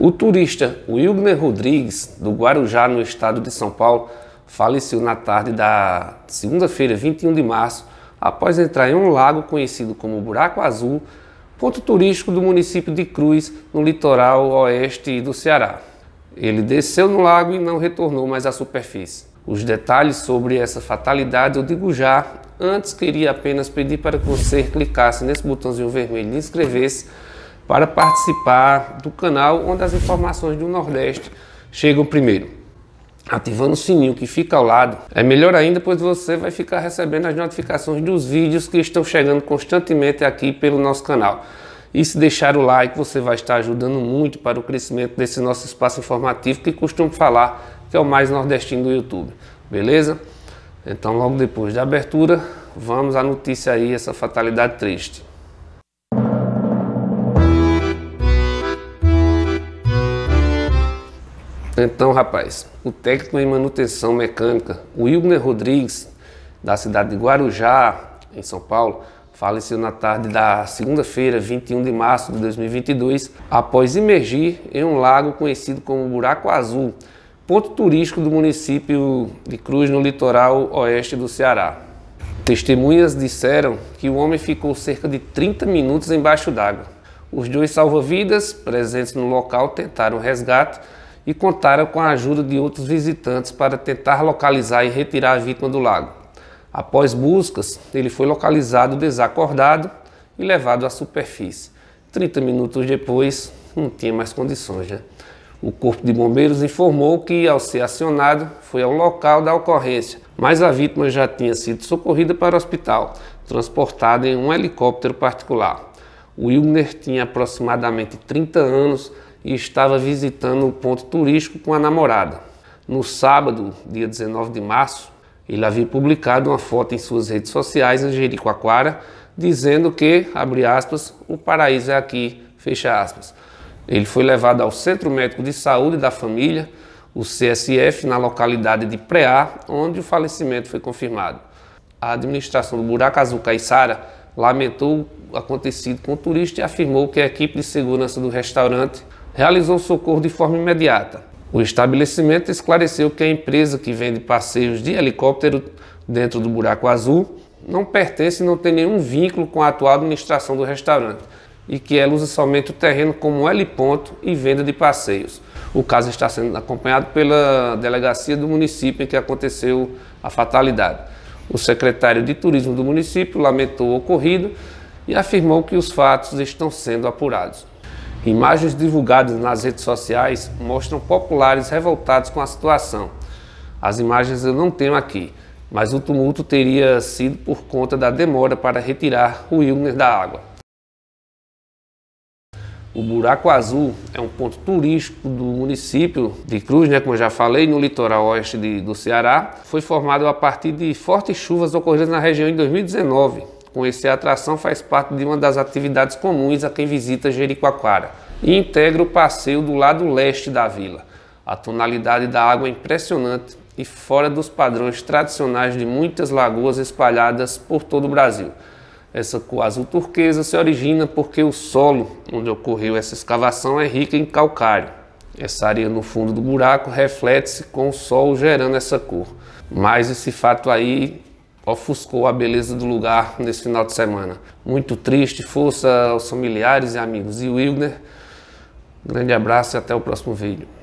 O turista Wilgner Rodrigues, do Guarujá, no estado de São Paulo, faleceu na tarde da segunda-feira, 21 de março, após entrar em um lago conhecido como Buraco Azul, ponto turístico do município de Cruz, no litoral oeste do Ceará. Ele desceu no lago e não retornou mais à superfície. Os detalhes sobre essa fatalidade eu digo já. Antes queria apenas pedir para que você clicasse nesse botãozinho vermelho e inscrevesse para participar do canal onde as informações do Nordeste chegam primeiro. Ativando o sininho que fica ao lado é melhor ainda, pois você vai ficar recebendo as notificações dos vídeos que estão chegando constantemente aqui pelo nosso canal. E se deixar o like, você vai estar ajudando muito para o crescimento desse nosso espaço informativo que costumo falar que é o mais nordestino do YouTube. Beleza? Então, logo depois da abertura, vamos à notícia aí, essa fatalidade triste. Então, rapaz, o técnico em manutenção mecânica, Wilner Rodrigues, da cidade de Guarujá, em São Paulo, faleceu na tarde da segunda-feira, 21 de março de 2022, após imergir em um lago conhecido como Buraco Azul, ponto turístico do município de Cruz, no litoral oeste do Ceará. Testemunhas disseram que o homem ficou cerca de 30 minutos embaixo d'água. Os dois salva-vidas presentes no local tentaram resgate, e contaram com a ajuda de outros visitantes para tentar localizar e retirar a vítima do lago. Após buscas, ele foi localizado desacordado e levado à superfície. 30 minutos depois, não tinha mais condições. Né? O Corpo de Bombeiros informou que, ao ser acionado, foi ao local da ocorrência, mas a vítima já tinha sido socorrida para o hospital, transportada em um helicóptero particular. O Wilner tinha aproximadamente 30 anos, e estava visitando o um ponto turístico com a namorada. No sábado, dia 19 de março, ele havia publicado uma foto em suas redes sociais em Jericoacoara, dizendo que, abre aspas, o paraíso é aqui, fecha aspas. Ele foi levado ao Centro Médico de Saúde da Família, o CSF, na localidade de Preá, onde o falecimento foi confirmado. A administração do Buraco Azul Caiçara lamentou o acontecido com o turista e afirmou que a equipe de segurança do restaurante realizou socorro de forma imediata. O estabelecimento esclareceu que a empresa que vende passeios de helicóptero dentro do buraco azul não pertence e não tem nenhum vínculo com a atual administração do restaurante e que ela usa somente o terreno como L ponto e venda de passeios. O caso está sendo acompanhado pela delegacia do município em que aconteceu a fatalidade. O secretário de Turismo do município lamentou o ocorrido e afirmou que os fatos estão sendo apurados. Imagens divulgadas nas redes sociais mostram populares revoltados com a situação. As imagens eu não tenho aqui, mas o tumulto teria sido por conta da demora para retirar o Wilner da água. O Buraco Azul é um ponto turístico do município de Cruz, né, como eu já falei, no litoral oeste de, do Ceará. Foi formado a partir de fortes chuvas ocorridas na região em 2019. Conhecer a atração faz parte de uma das atividades comuns a quem visita Jericoacoara e integra o passeio do lado leste da vila. A tonalidade da água é impressionante e fora dos padrões tradicionais de muitas lagoas espalhadas por todo o Brasil. Essa cor azul turquesa se origina porque o solo onde ocorreu essa escavação é rico em calcário. Essa areia no fundo do buraco reflete-se com o sol gerando essa cor. Mas esse fato aí ofuscou a beleza do lugar nesse final de semana. Muito triste, força aos familiares e amigos. E Wilder, grande abraço e até o próximo vídeo.